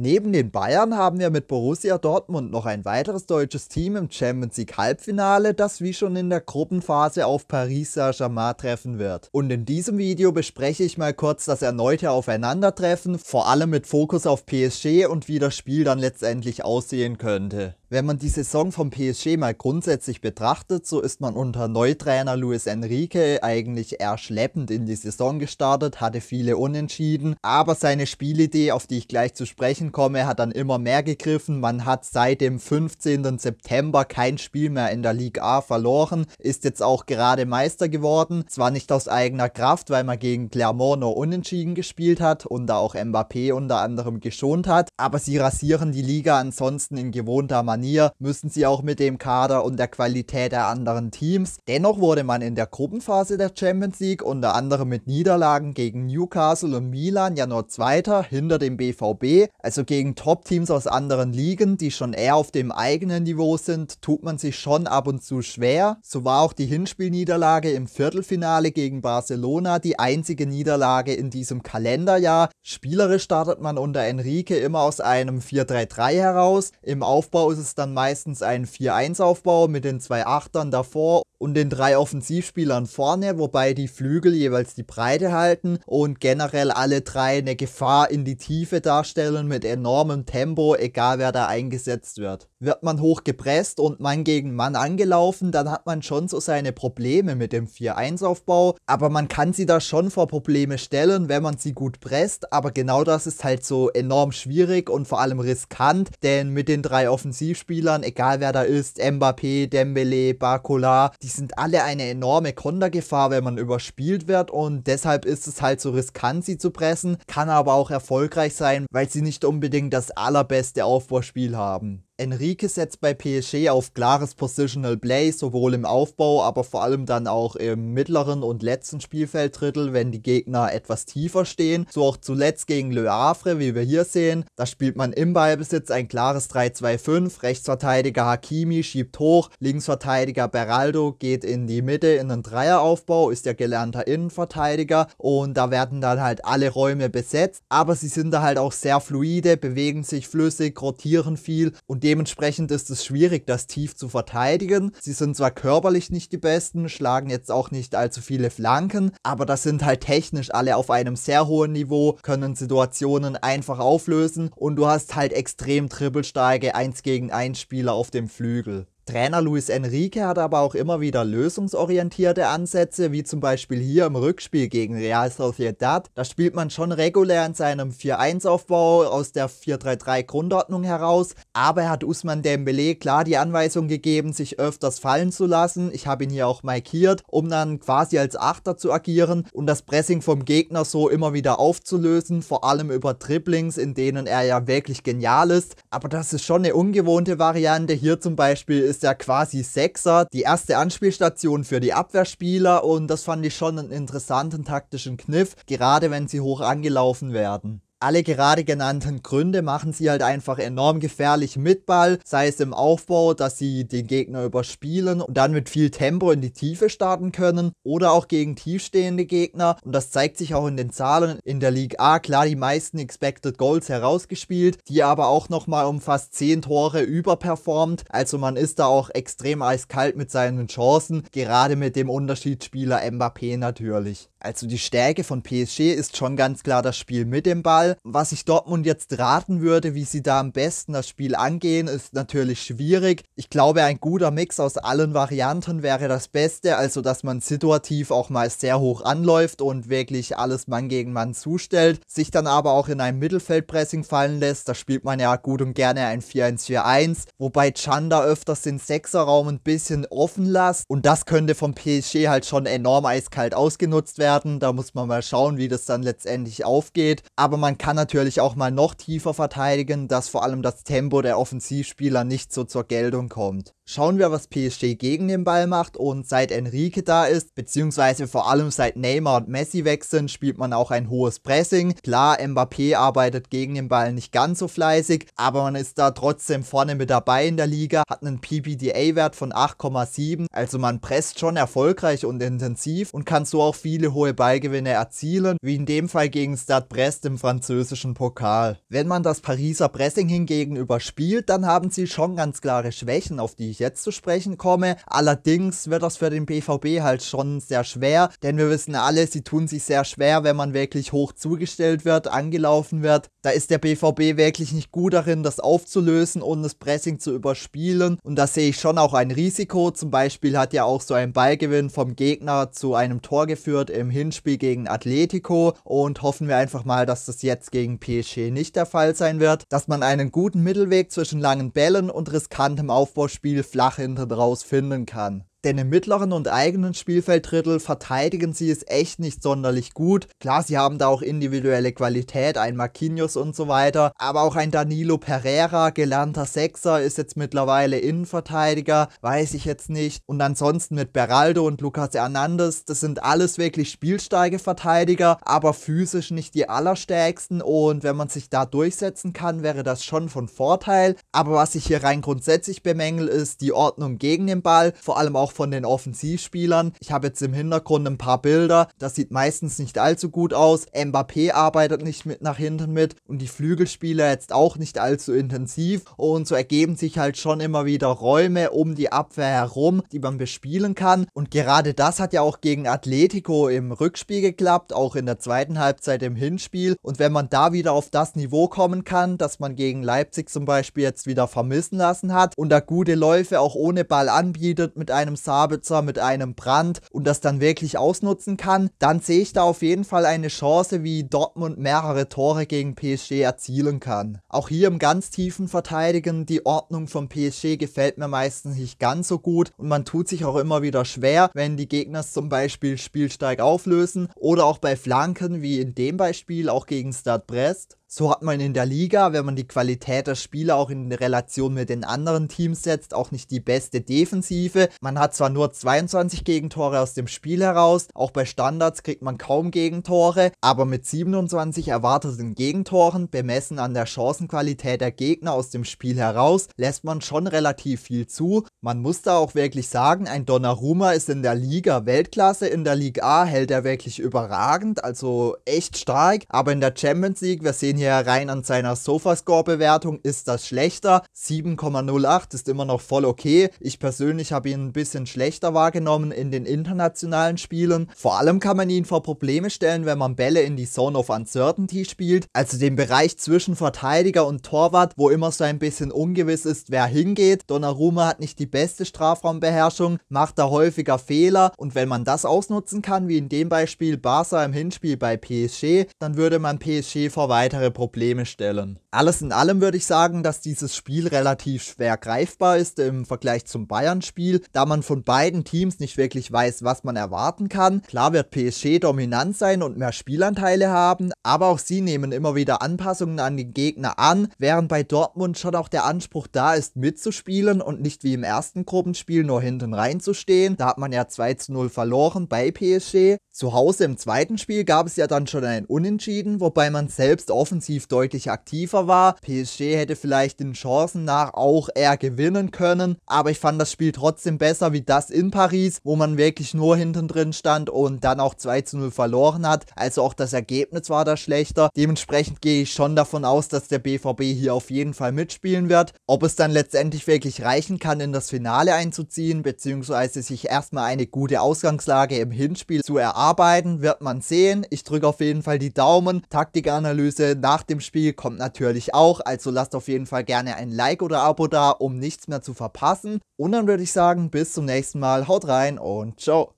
Neben den Bayern haben wir mit Borussia Dortmund noch ein weiteres deutsches Team im Champions League Halbfinale, das wie schon in der Gruppenphase auf Paris Saint-Germain treffen wird. Und in diesem Video bespreche ich mal kurz das erneute Aufeinandertreffen, vor allem mit Fokus auf PSG und wie das Spiel dann letztendlich aussehen könnte. Wenn man die Saison vom PSG mal grundsätzlich betrachtet, so ist man unter Neutrainer Luis Enrique eigentlich eher schleppend in die Saison gestartet, hatte viele Unentschieden, aber seine Spielidee, auf die ich gleich zu sprechen komme, hat dann immer mehr gegriffen. Man hat seit dem 15. September kein Spiel mehr in der Liga A verloren, ist jetzt auch gerade Meister geworden, zwar nicht aus eigener Kraft, weil man gegen Clermont nur unentschieden gespielt hat und da auch Mbappé unter anderem geschont hat, aber sie rasieren die Liga ansonsten in gewohnter Manier Manier müssen sie auch mit dem Kader und der Qualität der anderen Teams. Dennoch wurde man in der Gruppenphase der Champions League unter anderem mit Niederlagen gegen Newcastle und Milan ja nur Zweiter hinter dem BVB, also gegen Top-Teams aus anderen Ligen, die schon eher auf dem eigenen Niveau sind, tut man sich schon ab und zu schwer. So war auch die Hinspielniederlage im Viertelfinale gegen Barcelona die einzige Niederlage in diesem Kalenderjahr. Spielerisch startet man unter Enrique immer aus einem 4-3-3 heraus. Im Aufbau ist es es dann meistens ein 4-1-Aufbau mit den zwei Achtern davor und den drei Offensivspielern vorne, wobei die Flügel jeweils die Breite halten und generell alle drei eine Gefahr in die Tiefe darstellen mit enormem Tempo, egal wer da eingesetzt wird. Wird man hoch gepresst und Mann gegen Mann angelaufen, dann hat man schon so seine Probleme mit dem 4-1-Aufbau, aber man kann sie da schon vor Probleme stellen, wenn man sie gut presst, aber genau das ist halt so enorm schwierig und vor allem riskant, denn mit den drei Offensivspielern Spielern, egal wer da ist, Mbappé, Dembele, Bakula, die sind alle eine enorme Kontergefahr, wenn man überspielt wird und deshalb ist es halt so riskant, sie zu pressen, kann aber auch erfolgreich sein, weil sie nicht unbedingt das allerbeste Aufbauspiel haben. Enrique setzt bei PSG auf klares Positional Play, sowohl im Aufbau, aber vor allem dann auch im mittleren und letzten Spielfelddrittel, wenn die Gegner etwas tiefer stehen. So auch zuletzt gegen Le Havre, wie wir hier sehen. Da spielt man im Ballbesitz ein klares 3-2-5. Rechtsverteidiger Hakimi schiebt hoch, Linksverteidiger Beraldo geht in die Mitte in den Dreieraufbau, ist ja gelernter Innenverteidiger und da werden dann halt alle Räume besetzt. Aber sie sind da halt auch sehr fluide, bewegen sich flüssig, rotieren viel und Dementsprechend ist es schwierig, das tief zu verteidigen. Sie sind zwar körperlich nicht die besten, schlagen jetzt auch nicht allzu viele Flanken, aber das sind halt technisch alle auf einem sehr hohen Niveau, können Situationen einfach auflösen und du hast halt extrem trippelstarke 1 gegen 1 Spieler auf dem Flügel. Trainer Luis Enrique hat aber auch immer wieder lösungsorientierte Ansätze, wie zum Beispiel hier im Rückspiel gegen Real Sociedad. Da spielt man schon regulär in seinem 4-1-Aufbau aus der 4-3-3-Grundordnung heraus, aber er hat Usman Dembele klar die Anweisung gegeben, sich öfters fallen zu lassen. Ich habe ihn hier auch markiert, um dann quasi als Achter zu agieren und das Pressing vom Gegner so immer wieder aufzulösen, vor allem über Triplings, in denen er ja wirklich genial ist. Aber das ist schon eine ungewohnte Variante. Hier zum Beispiel ist ist ja quasi Sechser, die erste Anspielstation für die Abwehrspieler und das fand ich schon einen interessanten taktischen Kniff, gerade wenn sie hoch angelaufen werden. Alle gerade genannten Gründe machen sie halt einfach enorm gefährlich mit Ball, sei es im Aufbau, dass sie den Gegner überspielen und dann mit viel Tempo in die Tiefe starten können oder auch gegen tiefstehende Gegner und das zeigt sich auch in den Zahlen in der Liga A, klar die meisten Expected Goals herausgespielt, die aber auch nochmal um fast 10 Tore überperformt, also man ist da auch extrem eiskalt mit seinen Chancen, gerade mit dem Unterschiedsspieler Mbappé natürlich. Also die Stärke von PSG ist schon ganz klar das Spiel mit dem Ball. Was ich Dortmund jetzt raten würde, wie sie da am besten das Spiel angehen, ist natürlich schwierig. Ich glaube, ein guter Mix aus allen Varianten wäre das Beste, also dass man situativ auch mal sehr hoch anläuft und wirklich alles Mann gegen Mann zustellt, sich dann aber auch in einem Mittelfeldpressing fallen lässt. Da spielt man ja gut und gerne ein 4-1-4-1, wobei Chanda öfters den Sechserraum ein bisschen offen lässt und das könnte vom PSG halt schon enorm eiskalt ausgenutzt werden werden. Da muss man mal schauen, wie das dann letztendlich aufgeht. Aber man kann natürlich auch mal noch tiefer verteidigen, dass vor allem das Tempo der Offensivspieler nicht so zur Geltung kommt. Schauen wir, was PSG gegen den Ball macht und seit Enrique da ist, beziehungsweise vor allem seit Neymar und Messi weg sind, spielt man auch ein hohes Pressing. Klar, Mbappé arbeitet gegen den Ball nicht ganz so fleißig, aber man ist da trotzdem vorne mit dabei in der Liga, hat einen PPDA-Wert von 8,7, also man presst schon erfolgreich und intensiv und kann so auch viele hohe Ballgewinne erzielen, wie in dem Fall gegen Stade Brest im französischen Pokal. Wenn man das Pariser Pressing hingegen überspielt, dann haben sie schon ganz klare Schwächen, auf die ich ich jetzt zu sprechen komme. Allerdings wird das für den BVB halt schon sehr schwer, denn wir wissen alle, sie tun sich sehr schwer, wenn man wirklich hoch zugestellt wird, angelaufen wird. Da ist der BVB wirklich nicht gut darin, das aufzulösen und das Pressing zu überspielen. Und da sehe ich schon auch ein Risiko. Zum Beispiel hat ja auch so ein Ballgewinn vom Gegner zu einem Tor geführt im Hinspiel gegen Atletico. Und hoffen wir einfach mal, dass das jetzt gegen PSG nicht der Fall sein wird, dass man einen guten Mittelweg zwischen langen Bällen und riskantem Aufbauspiel flach hinten raus finden kann. Denn im mittleren und eigenen Spielfelddrittel verteidigen sie es echt nicht sonderlich gut. Klar, sie haben da auch individuelle Qualität, ein Marquinhos und so weiter, aber auch ein Danilo Pereira, gelernter Sechser, ist jetzt mittlerweile Innenverteidiger, weiß ich jetzt nicht. Und ansonsten mit Beraldo und Lucas Hernandez, das sind alles wirklich spielsteige Verteidiger, aber physisch nicht die allerstärksten und wenn man sich da durchsetzen kann, wäre das schon von Vorteil. Aber was ich hier rein grundsätzlich bemängel, ist die Ordnung gegen den Ball, vor allem auch auch von den Offensivspielern. Ich habe jetzt im Hintergrund ein paar Bilder. Das sieht meistens nicht allzu gut aus. Mbappé arbeitet nicht mit nach hinten mit und die Flügelspieler jetzt auch nicht allzu intensiv. Und so ergeben sich halt schon immer wieder Räume um die Abwehr herum, die man bespielen kann. Und gerade das hat ja auch gegen Atletico im Rückspiel geklappt, auch in der zweiten Halbzeit im Hinspiel. Und wenn man da wieder auf das Niveau kommen kann, dass man gegen Leipzig zum Beispiel jetzt wieder vermissen lassen hat und da gute Läufe auch ohne Ball anbietet mit einem Sabitzer mit einem Brand und das dann wirklich ausnutzen kann, dann sehe ich da auf jeden Fall eine Chance, wie Dortmund mehrere Tore gegen PSG erzielen kann. Auch hier im ganz tiefen Verteidigen, die Ordnung von PSG gefällt mir meistens nicht ganz so gut und man tut sich auch immer wieder schwer, wenn die Gegner zum Beispiel spielstark auflösen oder auch bei Flanken wie in dem Beispiel auch gegen Stade Brest. So hat man in der Liga, wenn man die Qualität der Spieler auch in Relation mit den anderen Teams setzt, auch nicht die beste Defensive. Man hat zwar nur 22 Gegentore aus dem Spiel heraus, auch bei Standards kriegt man kaum Gegentore, aber mit 27 erwarteten Gegentoren, bemessen an der Chancenqualität der Gegner aus dem Spiel heraus, lässt man schon relativ viel zu. Man muss da auch wirklich sagen, ein Donnarumma ist in der Liga Weltklasse, in der Liga A hält er wirklich überragend, also echt stark, aber in der Champions League, wir sehen hier rein an seiner Sofascore-Bewertung ist das schlechter. 7,08 ist immer noch voll okay. Ich persönlich habe ihn ein bisschen schlechter wahrgenommen in den internationalen Spielen. Vor allem kann man ihn vor Probleme stellen, wenn man Bälle in die Zone of Uncertainty spielt, also den Bereich zwischen Verteidiger und Torwart, wo immer so ein bisschen ungewiss ist, wer hingeht. Donnarumma hat nicht die beste Strafraumbeherrschung, macht da häufiger Fehler und wenn man das ausnutzen kann, wie in dem Beispiel Barca im Hinspiel bei PSG, dann würde man PSG vor weitere kleinere Probleme stellen. Alles in allem würde ich sagen, dass dieses Spiel relativ schwer greifbar ist im Vergleich zum Bayern-Spiel, da man von beiden Teams nicht wirklich weiß, was man erwarten kann. Klar wird PSG dominant sein und mehr Spielanteile haben, aber auch sie nehmen immer wieder Anpassungen an den Gegner an, während bei Dortmund schon auch der Anspruch da ist, mitzuspielen und nicht wie im ersten Gruppenspiel nur hinten reinzustehen. Da hat man ja 2 zu 0 verloren bei PSG. Zu Hause im zweiten Spiel gab es ja dann schon ein Unentschieden, wobei man selbst offen offensiv deutlich aktiver war. PSG hätte vielleicht den Chancen nach auch eher gewinnen können, aber ich fand das Spiel trotzdem besser wie das in Paris, wo man wirklich nur hinten drin stand und dann auch 2 zu 0 verloren hat. Also auch das Ergebnis war da schlechter. Dementsprechend gehe ich schon davon aus, dass der BVB hier auf jeden Fall mitspielen wird. Ob es dann letztendlich wirklich reichen kann, in das Finale einzuziehen, beziehungsweise sich erstmal eine gute Ausgangslage im Hinspiel zu erarbeiten, wird man sehen. Ich drücke auf jeden Fall die Daumen. Taktikanalyse nach nach dem Spiel kommt natürlich auch, also lasst auf jeden Fall gerne ein Like oder Abo da, um nichts mehr zu verpassen. Und dann würde ich sagen, bis zum nächsten Mal, haut rein und ciao.